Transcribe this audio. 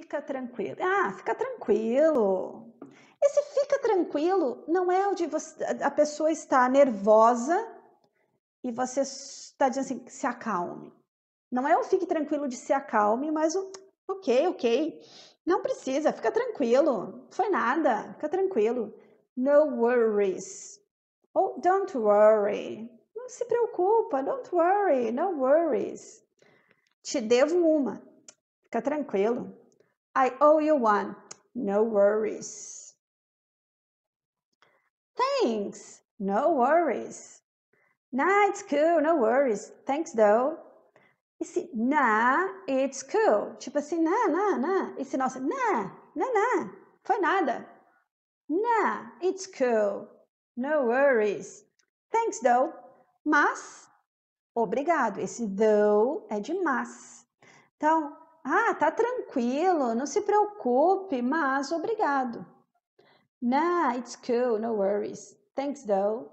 fica tranquilo. Ah, fica tranquilo. Esse fica tranquilo não é o de você, a pessoa está nervosa e você está dizendo assim, se acalme. Não é o fique tranquilo de se acalme, mas o ok, ok. Não precisa, fica tranquilo. Foi nada, fica tranquilo. No worries. Ou oh, don't worry. Não se preocupa, don't worry, no worries. Te devo uma. Fica tranquilo. I owe you one. No worries. Thanks. No worries. Nah, it's cool. No worries. Thanks, though. Esse nah, it's cool. Tipo assim, nah, nah, nah. Esse nosso nah, nah, nah. Foi nada. Nah, it's cool. No worries. Thanks, though. Mas, obrigado. Esse though é de mas. Então, ah, tá tranquilo, não se preocupe, mas obrigado. Nah, it's cool, no worries. Thanks though.